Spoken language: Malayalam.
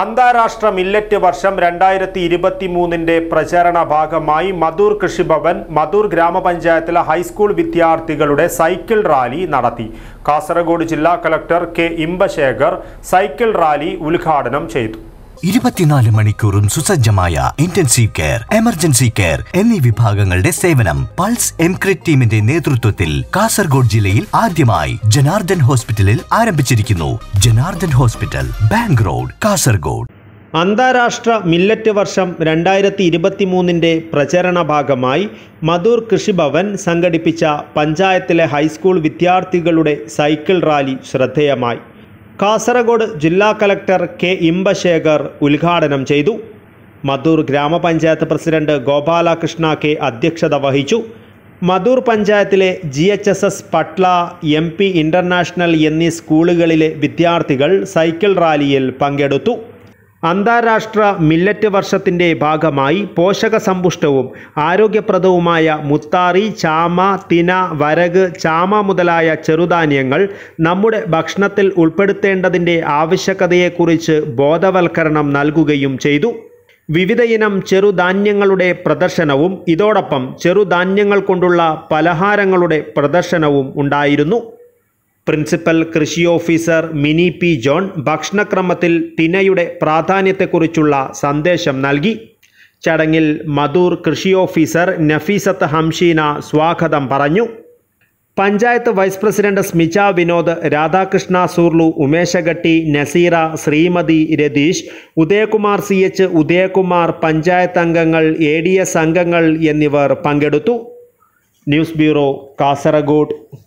അന്താരാഷ്ട്ര മില്ലറ്റ് വർഷം രണ്ടായിരത്തി ഇരുപത്തി മൂന്നിൻ്റെ പ്രചരണ ഭാഗമായി മധൂർ കൃഷിഭവൻ മധൂർ ഗ്രാമപഞ്ചായത്തിലെ ഹൈസ്കൂൾ വിദ്യാർത്ഥികളുടെ സൈക്കിൾ റാലി നടത്തി കാസർഗോഡ് ജില്ലാ collector K Inbasekar cycle rally ഉദ്ഘാടനം ചെയ്തു ഇരുപത്തിനാല് മണിക്കൂറും സുസജ്ജമായ ഇന്റൻസീവ് കെയർ എമർജൻസി കെയർ എന്നീ വിഭാഗങ്ങളുടെ സേവനം പൾസ് എംക്രിറ്റ് ടീമിന്റെ നേതൃത്വത്തിൽ കാസർഗോഡ് ജില്ലയിൽ ആദ്യമായി ജനാർദ്ദൻ ഹോസ്പിറ്റലിൽ ആരംഭിച്ചിരിക്കുന്നു Janardhan hospital bank road Kasaragod അന്താരാഷ്ട്ര മില്ലറ്റ് വർഷം രണ്ടായിരത്തി മൂന്നിൻ്റെ പ്രചരണ ഭാഗമായി മധൂർ കൃഷിഭവൻ സംഘടിപ്പിച്ച പഞ്ചായത്തിലെ ഹൈസ്കൂൾ വിദ്യാർത്ഥികളുടെ സൈക്കിൾ റാലി ശ്രദ്ധേയമായി കാസർഗോഡ് ജില്ലാ കലക്ടർ കെ ഇമ്പശേഖർ ഉദ്ഘാടനം ചെയ്തു മധൂർ ഗ്രാമപഞ്ചായത്ത് പ്രസിഡന്റ് ഗോപാലകൃഷ്ണ കെ അധ്യക്ഷത വഹിച്ചു മധൂർ പഞ്ചായത്തിലെ G H S S Patla M P international എന്നീ സ്കൂളുകളിലെ വിദ്യാർത്ഥികൾ സൈക്കിൾ റാലിയിൽ പങ്കെടുത്തു അന്താരാഷ്ട്ര മില്ലറ്റ് വർഷത്തിൻ്റെ ഭാഗമായി പോഷകസമ്പുഷ്ടവും ആരോഗ്യപ്രദവുമായ മുത്താറി ചാമ തിന വരക് ചാമ മുതലായ ചെറുധാന്യങ്ങൾ നമ്മുടെ ഭക്ഷണത്തിൽ ഉൾപ്പെടുത്തേണ്ടതിൻ്റെ ആവശ്യകതയെക്കുറിച്ച് ബോധവൽക്കരണം നൽകുകയും ചെയ്തു വിവിധയിനം ചെറുധാന്യങ്ങളുടെ പ്രദർശനവും ഇതോടൊപ്പം ചെറുധാന്യങ്ങൾ കൊണ്ടുള്ള പലഹാരങ്ങളുടെ പ്രദർശനവും ഉണ്ടായിരുന്നു പ്രിൻസിപ്പൽ കൃഷി ഓഫീസർ മിനി പി ജോൺ ഭക്ഷണക്രമത്തിൽ തിനയുടെ പ്രാധാന്യത്തെക്കുറിച്ചുള്ള സന്ദേശം നൽകി ചടങ്ങിൽ മധൂർ കൃഷി ഓഫീസർ നഫീസത്ത് ഹംഷീന സ്വാഗതം പറഞ്ഞു panchayat vice president Smitha Vinod Radhakrishna Surlu Umeshagatti Naseera Shrimati Ratheesh Udayakumar C H Udayakumar panchayat അംഗങ്ങൾ എ ഡി എസ് അംഗങ്ങൾ എന്നിവർ പങ്കെടുത്തു ന്യൂസ് ബ്യൂറോ കാസർഗോഡ്